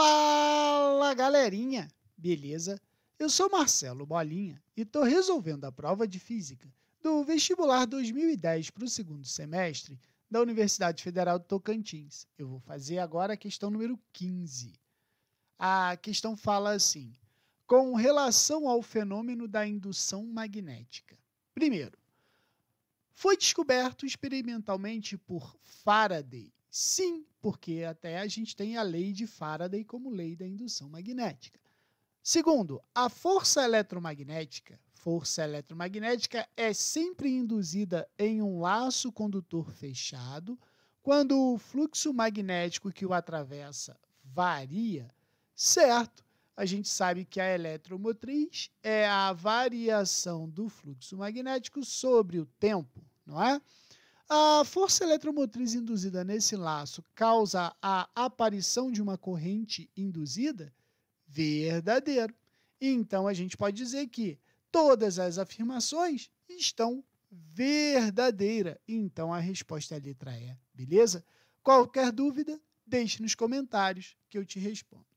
Fala galerinha, beleza? Eu sou Marcelo Bolinha e estou resolvendo a prova de física do vestibular 2010 para o segundo semestre da Universidade Federal do Tocantins. Eu vou fazer agora a questão número 15. A questão fala assim: com relação ao fenômeno da indução magnética. Primeiro, foi descoberto experimentalmente por Faraday Sim, porque até a gente tem a lei de Faraday como lei da indução magnética. Segundo, a força eletromagnética. Força eletromagnética é sempre induzida em um laço condutor fechado quando o fluxo magnético que o atravessa varia, certo? A gente sabe que a eletromotriz é a variação do fluxo magnético sobre o tempo, não é? A força eletromotriz induzida nesse laço causa a aparição de uma corrente induzida? Verdadeiro. Então a gente pode dizer que todas as afirmações estão verdadeiras. Então a resposta é a letra E, beleza? Qualquer dúvida, deixe nos comentários que eu te respondo.